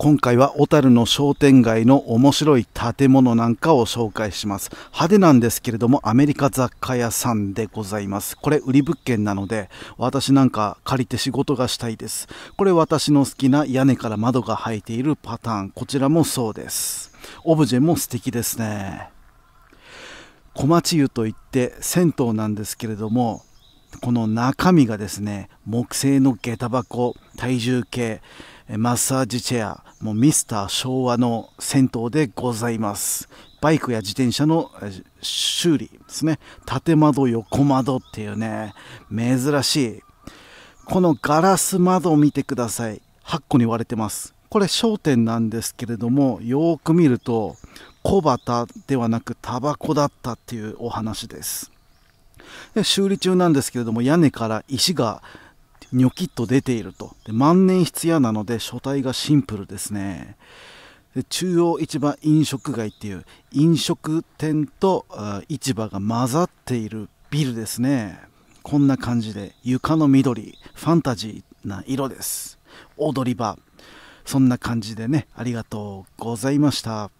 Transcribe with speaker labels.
Speaker 1: 今回は小樽の商店街の面白い建物なんかを紹介します派手なんですけれどもアメリカ雑貨屋さんでございますこれ売り物件なので私なんか借りて仕事がしたいですこれ私の好きな屋根から窓が生えているパターンこちらもそうですオブジェも素敵ですね小町湯といって銭湯なんですけれどもこの中身がですね木製の下駄箱体重計マッサージチェアもうミスター昭和の銭湯でございますバイクや自転車の修理ですね縦窓横窓っていうね珍しいこのガラス窓を見てください8個に割れてますこれ商店なんですけれどもよく見ると小旗ではなくタバコだったっていうお話ですで修理中なんですけれども屋根から石がニョキッと出ているとで万年筆屋なので書体がシンプルですねで中央市場飲食街っていう飲食店と市場が混ざっているビルですねこんな感じで床の緑ファンタジーな色です踊り場そんな感じでねありがとうございました